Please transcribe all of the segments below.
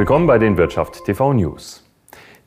Willkommen bei den Wirtschaft TV News.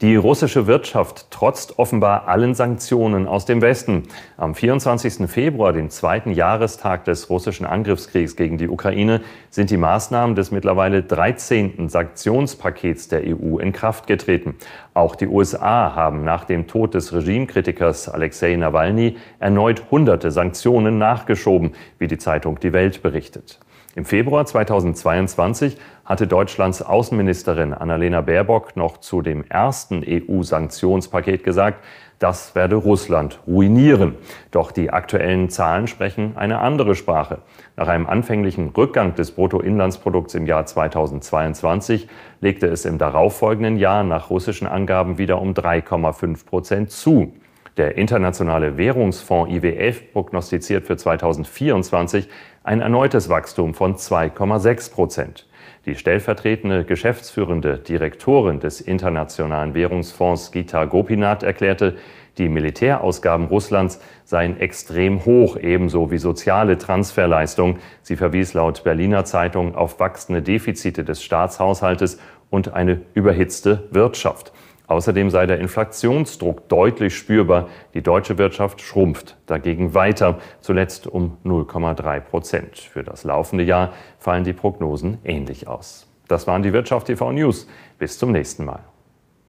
Die russische Wirtschaft trotzt offenbar allen Sanktionen aus dem Westen. Am 24. Februar, dem zweiten Jahrestag des russischen Angriffskriegs gegen die Ukraine, sind die Maßnahmen des mittlerweile 13. Sanktionspakets der EU in Kraft getreten. Auch die USA haben nach dem Tod des Regimekritikers Alexei Nawalny erneut hunderte Sanktionen nachgeschoben, wie die Zeitung Die Welt berichtet. Im Februar 2022 hatte Deutschlands Außenministerin Annalena Baerbock noch zu dem ersten EU-Sanktionspaket gesagt, das werde Russland ruinieren. Doch die aktuellen Zahlen sprechen eine andere Sprache. Nach einem anfänglichen Rückgang des Bruttoinlandsprodukts im Jahr 2022 legte es im darauffolgenden Jahr nach russischen Angaben wieder um 3,5 Prozent zu. Der Internationale Währungsfonds IWF prognostiziert für 2024 ein erneutes Wachstum von 2,6 Prozent. Die stellvertretende geschäftsführende Direktorin des Internationalen Währungsfonds Gita Gopinath erklärte, die Militärausgaben Russlands seien extrem hoch, ebenso wie soziale Transferleistungen. Sie verwies laut Berliner Zeitung auf wachsende Defizite des Staatshaushaltes und eine überhitzte Wirtschaft. Außerdem sei der Inflationsdruck deutlich spürbar. Die deutsche Wirtschaft schrumpft dagegen weiter, zuletzt um 0,3 Prozent. Für das laufende Jahr fallen die Prognosen ähnlich aus. Das waren die Wirtschaft TV News. Bis zum nächsten Mal.